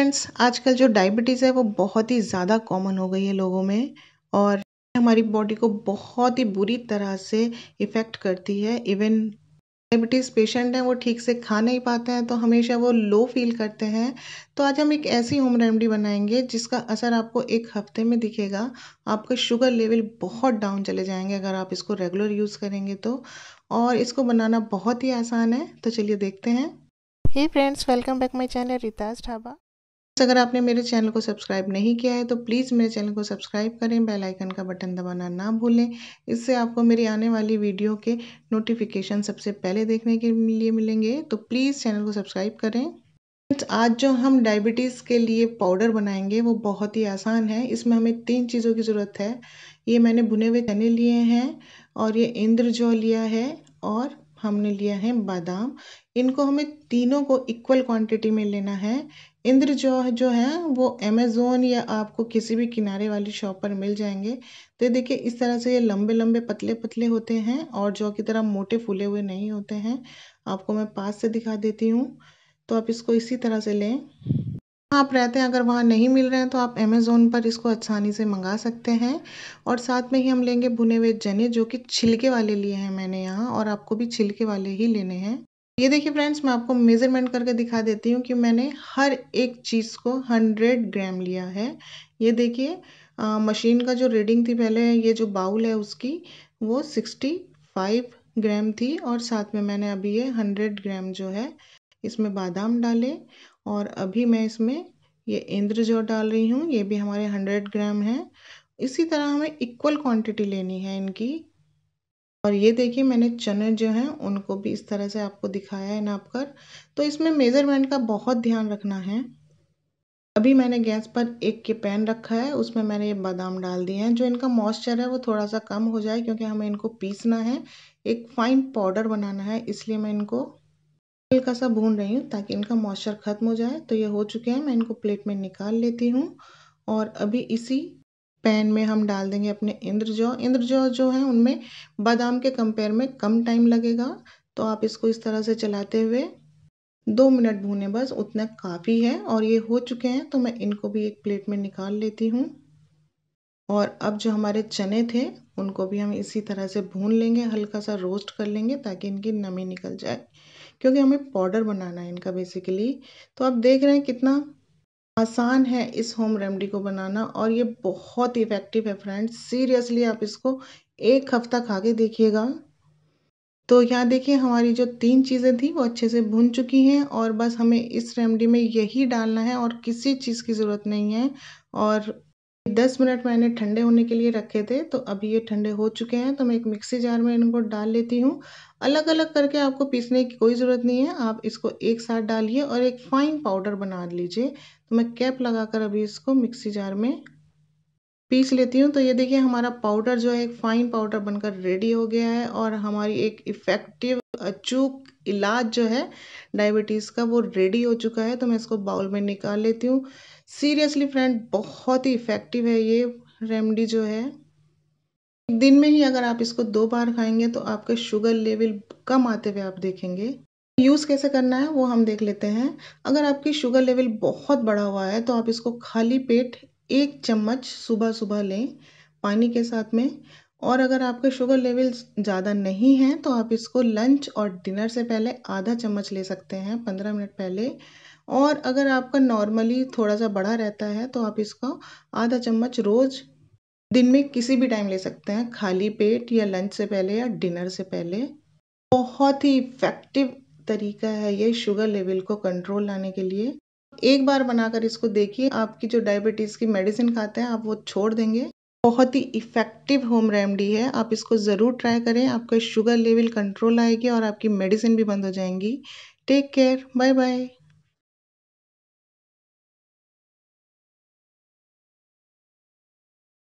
friends आजकल जो diabetes है वो बहुत ही ज़्यादा कॉमन हो गई है लोगों में और हमारी बॉडी को बहुत ही बुरी तरह से इफ़ेक्ट करती है इवन डायबिटीज़ पेशेंट हैं वो ठीक से खा नहीं पाते हैं तो हमेशा वो लो फील करते हैं तो आज हम एक ऐसी होम रेमेडी बनाएंगे जिसका असर आपको एक हफ्ते में दिखेगा आपका शुगर लेवल बहुत डाउन चले जाएंगे अगर आप इसको रेगुलर यूज़ करेंगे तो और इसको बनाना बहुत ही आसान है तो चलिए देखते हैं hey friends welcome back my channel Ritaj dhaba दोस्त अगर आपने मेरे चैनल को सब्सक्राइब नहीं किया है तो प्लीज़ मेरे चैनल को सब्सक्राइब करें बेल आइकन का बटन दबाना ना भूलें इससे आपको मेरी आने वाली वीडियो के नोटिफिकेशन सबसे पहले देखने के लिए मिलेंगे तो प्लीज़ चैनल को सब्सक्राइब करें आज जो हम डायबिटीज़ के लिए पाउडर बनाएंगे वो बहुत ही आसान है इसमें हमें तीन चीज़ों की ज़रूरत है ये मैंने भुने हुए चने लिए हैं और ये जो लिया है और हमने लिया है बादाम इनको हमें तीनों को इक्वल क्वांटिटी में लेना है इंद्र जो जो हैं वो अमेज़ोन या आपको किसी भी किनारे वाली शॉप पर मिल जाएंगे तो देखिए इस तरह से ये लंबे लंबे पतले पतले होते हैं और जौ की तरह मोटे फूले हुए नहीं होते हैं आपको मैं पास से दिखा देती हूँ तो आप इसको इसी तरह से लें आप रहते हैं अगर वहाँ नहीं मिल रहे हैं तो आप अमेज़ोन पर इसको आसानी से मंगा सकते हैं और साथ में ही हम लेंगे भुने हुए चने जो कि छिलके वाले लिए हैं मैंने यहाँ और आपको भी छिलके वाले ही लेने हैं ये देखिए फ्रेंड्स मैं आपको मेज़रमेंट करके दिखा देती हूँ कि मैंने हर एक चीज़ को हंड्रेड ग्राम लिया है ये देखिए मशीन का जो रीडिंग थी पहले ये जो बाउल है उसकी वो सिक्सटी फाइव ग्राम थी और साथ में मैंने अभी ये हंड्रेड ग्राम जो है इसमें बादाम डाले और अभी मैं इसमें ये इंद्र जो डाल रही हूँ ये भी हमारे हंड्रेड ग्राम है इसी तरह हमें इक्वल क्वांटिटी लेनी है इनकी और ये देखिए मैंने चने जो हैं उनको भी इस तरह से आपको दिखाया है नाप कर तो इसमें मेज़रमेंट का बहुत ध्यान रखना है अभी मैंने गैस पर एक के पैन रखा है उसमें मैंने ये बादाम डाल दिए हैं जो इनका मॉइस्चर है वो थोड़ा सा कम हो जाए क्योंकि हमें इनको पीसना है एक फाइन पाउडर बनाना है इसलिए मैं इनको हल्का सा भून रही हूँ ताकि इनका मॉइस्चर ख़त्म हो जाए तो ये हो चुके हैं मैं इनको प्लेट में निकाल लेती हूँ और अभी इसी पैन में हम डाल देंगे अपने इंद्रजौ इंद्रजौ जो है उनमें बादाम के कंपेयर में कम टाइम लगेगा तो आप इसको इस तरह से चलाते हुए दो मिनट भूने बस उतना काफ़ी है और ये हो चुके हैं तो मैं इनको भी एक प्लेट में निकाल लेती हूँ और अब जो हमारे चने थे उनको भी हम इसी तरह से भून लेंगे हल्का सा रोस्ट कर लेंगे ताकि इनकी नमी निकल जाए क्योंकि हमें पाउडर बनाना है इनका बेसिकली तो आप देख रहे हैं कितना आसान है इस होम रेमेडी को बनाना और ये बहुत इफ़ेक्टिव है फ्रेंड्स सीरियसली आप इसको एक हफ्ता खा के देखिएगा तो यहाँ देखिए हमारी जो तीन चीज़ें थी वो अच्छे से भुन चुकी हैं और बस हमें इस रेमडी में यही डालना है और किसी चीज़ की ज़रूरत नहीं है और दस मिनट मैंने ठंडे होने के लिए रखे थे तो अभी ये ठंडे हो चुके हैं तो मैं एक मिक्सी जार में इनको डाल लेती हूँ अलग अलग करके आपको पीसने की कोई ज़रूरत नहीं है आप इसको एक साथ डालिए और एक फ़ाइन पाउडर बना लीजिए तो मैं कैप लगाकर अभी इसको मिक्सी जार में पीस लेती हूँ तो ये देखिए हमारा पाउडर जो है एक फाइन पाउडर बनकर रेडी हो गया है और हमारी एक इफ़ेक्टिव अचूक इलाज जो है डायबिटीज़ का वो रेडी हो चुका है तो मैं इसको बाउल में निकाल लेती हूँ सीरियसली फ्रेंड बहुत ही इफ़ेक्टिव है ये रेमडी जो है एक दिन में ही अगर आप इसको दो बार खाएंगे तो आपके शुगर लेवल कम आते हुए आप देखेंगे यूज़ कैसे करना है वो हम देख लेते हैं अगर आपकी शुगर लेवल बहुत बढ़ा हुआ है तो आप इसको खाली पेट एक चम्मच सुबह सुबह लें पानी के साथ में और अगर आपका शुगर लेवल ज़्यादा नहीं है तो आप इसको लंच और डिनर से पहले आधा चम्मच ले सकते हैं पंद्रह मिनट पहले और अगर आपका नॉर्मली थोड़ा सा बढ़ा रहता है तो आप इसको आधा चम्मच रोज़ दिन में किसी भी टाइम ले सकते हैं खाली पेट या लंच से पहले या डिनर से पहले बहुत ही इफ़ेक्टिव तरीका है ये शुगर लेवल को कंट्रोल लाने के लिए एक बार बनाकर इसको देखिए आपकी जो डायबिटीज़ की मेडिसिन खाते हैं आप वो छोड़ देंगे बहुत ही इफ़ेक्टिव होम रेमेडी है आप इसको ज़रूर ट्राई करें आपका शुगर लेवल कंट्रोल आएगी और आपकी मेडिसिन भी बंद हो जाएंगी टेक केयर बाय बाय